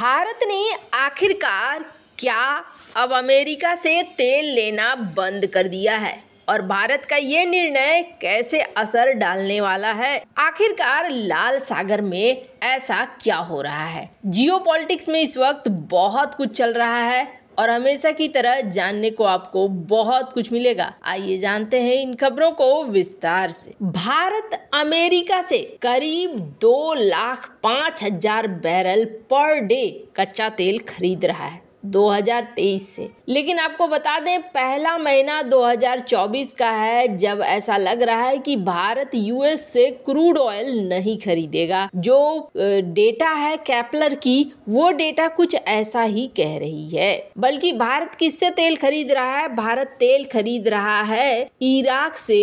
भारत ने आखिरकार क्या अब अमेरिका से तेल लेना बंद कर दिया है और भारत का ये निर्णय कैसे असर डालने वाला है आखिरकार लाल सागर में ऐसा क्या हो रहा है जियोपॉलिटिक्स में इस वक्त बहुत कुछ चल रहा है और हमेशा की तरह जानने को आपको बहुत कुछ मिलेगा आइए जानते हैं इन खबरों को विस्तार से भारत अमेरिका से करीब दो लाख पाँच हजार बैरल पर डे कच्चा तेल खरीद रहा है 2023 से लेकिन आपको बता दें पहला महीना 2024 का है जब ऐसा लग रहा है कि भारत यूएस से क्रूड ऑयल नहीं खरीदेगा जो डेटा है कैपलर की वो डेटा कुछ ऐसा ही कह रही है बल्कि भारत किससे तेल खरीद रहा है भारत तेल खरीद रहा है इराक से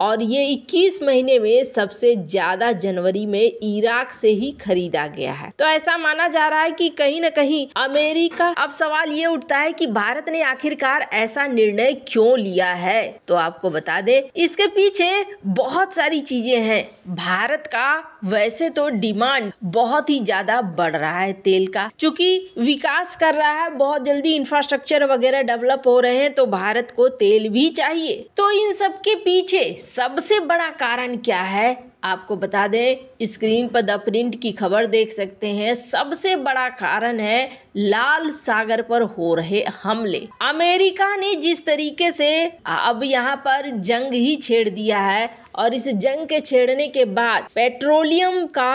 और ये 21 महीने में सबसे ज़्यादा जनवरी में इराक से ही खरीदा गया है तो ऐसा माना जा रहा है कि कहीं ना कहीं अमेरिका अब सवाल ये उठता है कि भारत ने आखिरकार ऐसा निर्णय क्यों लिया है तो आपको बता दें इसके पीछे बहुत सारी चीजें हैं भारत का वैसे तो डिमांड बहुत ही ज्यादा बढ़ रहा है तेल का चूंकि विकास कर रहा है बहुत जल्दी इंफ्रास्ट्रक्चर वगैरह डेवलप हो रहे हैं तो भारत को तेल भी चाहिए तो इन सब के पीछे सबसे बड़ा कारण क्या है आपको बता दें स्क्रीन पर द प्रिंट की खबर देख सकते हैं सबसे बड़ा कारण है लाल सागर पर हो रहे हमले अमेरिका ने जिस तरीके से अब यहाँ पर जंग ही छेड़ दिया है और इस जंग के छेड़ने के बाद पेट्रोलियम का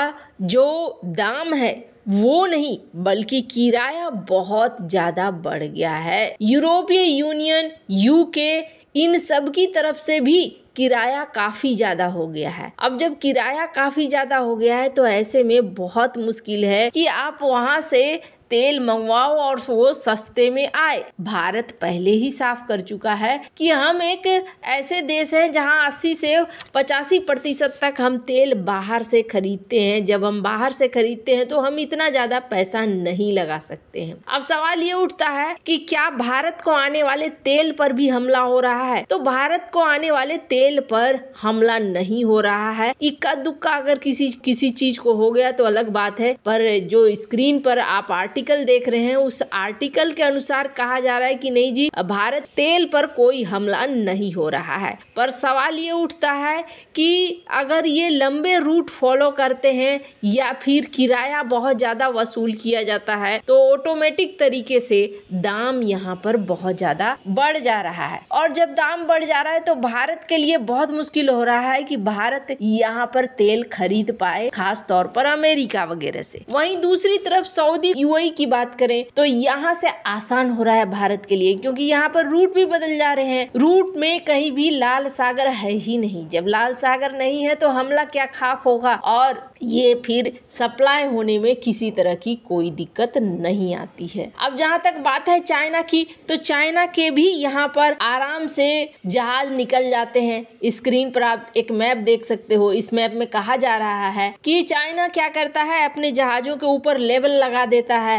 जो दाम है वो नहीं बल्कि किराया बहुत ज़्यादा बढ़ गया है यूरोपीय यूनियन यूके इन सब की तरफ से भी किराया काफ़ी ज़्यादा हो गया है अब जब किराया काफ़ी ज़्यादा हो गया है तो ऐसे में बहुत मुश्किल है कि आप वहां से तेल मंगवाओ और वो सस्ते में आए भारत पहले ही साफ कर चुका है कि हम एक ऐसे देश हैं जहां 80 से पचासी प्रतिशत तक हम तेल बाहर से खरीदते हैं जब हम बाहर से खरीदते हैं तो हम इतना ज़्यादा पैसा नहीं लगा सकते हैं अब सवाल ये उठता है कि क्या भारत को आने वाले तेल पर भी हमला हो रहा है तो भारत को आने वाले तेल पर हमला नहीं हो रहा है इक्का दुक्का अगर किसी किसी चीज को हो गया तो अलग बात है पर जो स्क्रीन पर आप आर्टिकल आर्टिकल देख रहे हैं उस आर्टिकल के अनुसार कहा जा रहा है कि नहीं जी भारत तेल पर कोई हमला नहीं हो रहा है पर सवाल ये उठता है कि अगर ये लंबे रूट फॉलो करते हैं या फिर किराया बहुत ज़्यादा वसूल किया जाता है तो ऑटोमेटिक तरीके से दाम यहाँ पर बहुत ज़्यादा बढ़ जा रहा है और जब दाम बढ़ जा रहा है तो भारत के लिए बहुत मुश्किल हो रहा है कि भारत यहाँ पर तेल खरीद पाए खास तौर पर अमेरिका वगैरह से वहीं दूसरी तरफ सऊदी यू इकोनॉमी की बात करें तो यहाँ से आसान हो रहा है भारत के लिए क्योंकि यहाँ पर रूट भी बदल जा रहे हैं रूट में कहीं भी लाल सागर है ही नहीं जब लाल सागर नहीं है तो हमला क्या खाक होगा और ये फिर सप्लाई होने में किसी तरह की कोई दिक्कत नहीं आती है अब जहाँ तक बात है चाइना की तो चाइना के भी यहाँ पर आराम से जहाज निकल जाते हैं स्क्रीन पर आप एक मैप देख सकते हो इस मैप में कहा जा रहा है कि चाइना क्या करता है अपने जहाजों के ऊपर लेबल लगा देता है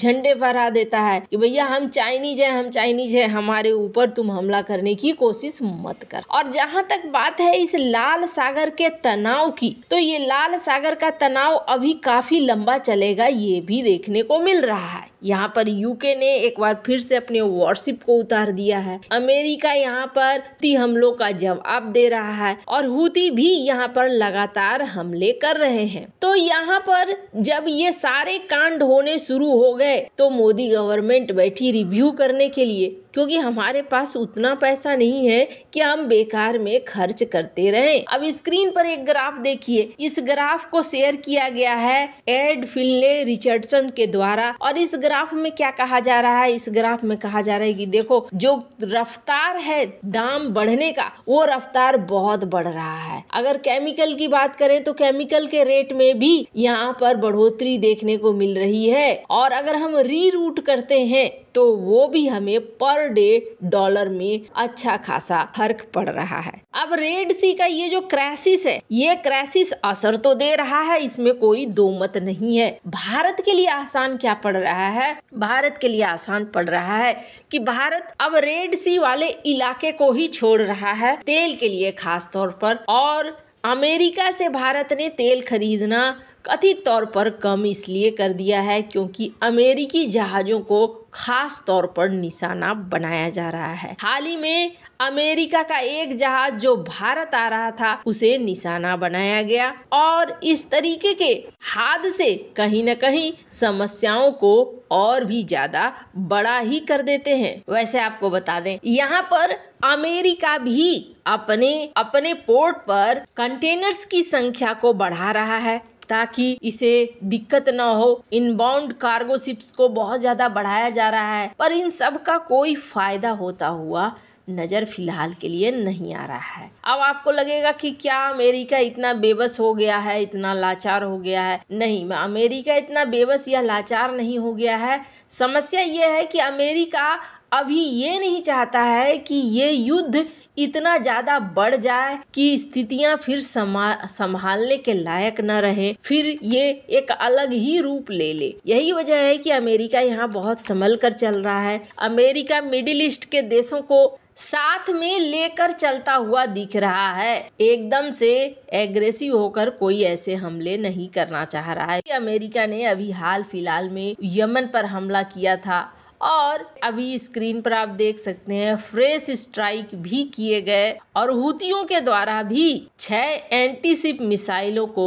झंडे फहरा देता है कि भैया हम चाइनीज है हम चाइनीज है हमारे ऊपर तुम हमला करने की कोशिश मत कर और जहाँ तक बात है इस लाल सागर के तनाव की तो ये लाल सागर का तनाव अभी काफी लंबा चलेगा ये भी देखने को मिल रहा है यहाँ पर यूके ने एक बार फिर से अपने वॉरशिप को उतार दिया है अमेरिका यहाँ पर ती हमलों का जवाब दे रहा है और हुती भी यहाँ पर लगातार हमले कर रहे हैं तो यहाँ पर जब ये सारे कांड होने शुरू हो गए गए तो मोदी गवर्नमेंट बैठी रिव्यू करने के लिए क्योंकि हमारे पास उतना पैसा नहीं है कि हम बेकार में खर्च करते रहें अब स्क्रीन पर एक ग्राफ देखिए इस ग्राफ को शेयर किया गया है एड फिले रिचर्डसन के द्वारा और इस ग्राफ में क्या कहा जा रहा है इस ग्राफ में कहा जा रहा है कि देखो जो रफ्तार है दाम बढ़ने का वो रफ्तार बहुत बढ़ रहा है अगर केमिकल की बात करें तो केमिकल के रेट में भी यहाँ पर बढ़ोतरी देखने को मिल रही है और अगर हम रीरूट करते हैं तो वो भी हमें पर डे डॉलर में अच्छा खासा फर्क पड़ रहा है अब रेड सी का ये जो क्राइसिस है ये क्राइसिस असर तो दे रहा है इसमें कोई दो मत नहीं है भारत के लिए आसान क्या पड़ रहा है भारत के लिए आसान पड़ रहा है कि भारत अब रेड सी वाले इलाके को ही छोड़ रहा है तेल के लिए खास तौर पर और अमेरिका से भारत ने तेल खरीदना कथित तौर पर कम इसलिए कर दिया है क्योंकि अमेरिकी जहाज़ों को खास तौर पर निशाना बनाया जा रहा है हाल ही में अमेरिका का एक जहाज जो भारत आ रहा था उसे निशाना बनाया गया और इस तरीके के हादसे कहीं न कहीं समस्याओं को और भी ज्यादा बड़ा ही कर देते हैं वैसे आपको बता दें यहाँ पर अमेरिका भी अपने अपने पोर्ट पर कंटेनर्स की संख्या को बढ़ा रहा है ताकि इसे दिक्कत ना हो इनबाउंड कार्गो शिप्स को बहुत ज़्यादा बढ़ाया जा रहा है पर इन सब का कोई फायदा होता हुआ नज़र फिलहाल के लिए नहीं आ रहा है अब आपको लगेगा कि क्या अमेरिका इतना बेबस हो गया है इतना लाचार हो गया है नहीं अमेरिका इतना बेबस या लाचार नहीं हो गया है समस्या ये है कि अमेरिका अभी ये नहीं चाहता है कि ये युद्ध इतना ज़्यादा बढ़ जाए कि स्थितियां फिर संभालने के लायक न रहे फिर ये एक अलग ही रूप ले ले यही वजह है कि अमेरिका यहाँ बहुत संभल कर चल रहा है अमेरिका मिडिल ईस्ट के देशों को साथ में लेकर चलता हुआ दिख रहा है एकदम से एग्रेसिव होकर कोई ऐसे हमले नहीं करना चाह रहा है अमेरिका ने अभी हाल फिलहाल में यमन पर हमला किया था और अभी स्क्रीन पर आप देख सकते हैं फ्रेश स्ट्राइक भी किए गए और हुतियों के द्वारा भी छह एंटीसिप मिसाइलों को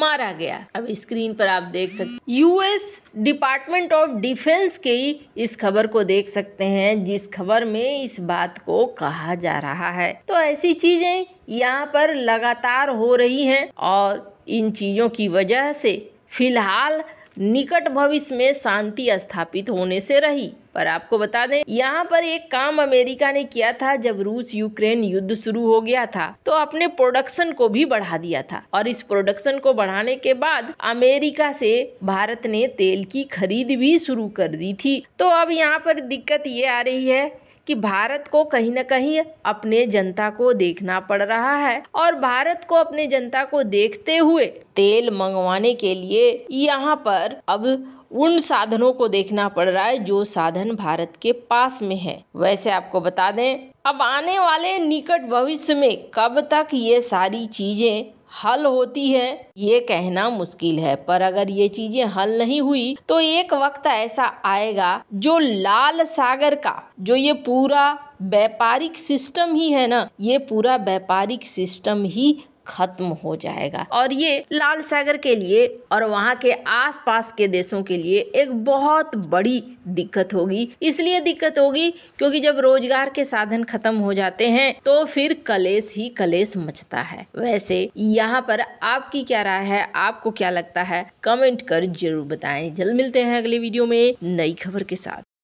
मारा गया अब स्क्रीन पर आप देख सकते यूएस डिपार्टमेंट ऑफ डिफेंस के इस खबर को देख सकते हैं जिस खबर में इस बात को कहा जा रहा है तो ऐसी चीजें यहाँ पर लगातार हो रही हैं और इन चीज़ों की वजह से फिलहाल निकट भविष्य में शांति स्थापित होने से रही पर आपको बता दें यहाँ पर एक काम अमेरिका ने किया था जब रूस यूक्रेन युद्ध शुरू हो गया था तो अपने प्रोडक्शन को भी बढ़ा दिया था और इस प्रोडक्शन को बढ़ाने के बाद अमेरिका से भारत ने तेल की खरीद भी शुरू कर दी थी तो अब यहाँ पर दिक्कत ये आ रही है कि भारत को कहीं ना कहीं अपने जनता को देखना पड़ रहा है और भारत को अपने जनता को देखते हुए तेल मंगवाने के लिए यहाँ पर अब उन साधनों को देखना पड़ रहा है जो साधन भारत के पास में है वैसे आपको बता दें अब आने वाले निकट भविष्य में कब तक ये सारी चीजें हल होती है ये कहना मुश्किल है पर अगर ये चीजें हल नहीं हुई तो एक वक्त ऐसा आएगा जो लाल सागर का जो ये पूरा व्यापारिक सिस्टम ही है ना ये पूरा व्यापारिक सिस्टम ही खत्म हो जाएगा और ये लाल सागर के लिए और वहाँ के आसपास के देशों के लिए एक बहुत बड़ी दिक्कत होगी इसलिए दिक्कत होगी क्योंकि जब रोजगार के साधन खत्म हो जाते हैं तो फिर कलेश ही कलेश मचता है वैसे यहाँ पर आपकी क्या राय है आपको क्या लगता है कमेंट कर जरूर बताएं जल्द मिलते हैं अगले वीडियो में नई खबर के साथ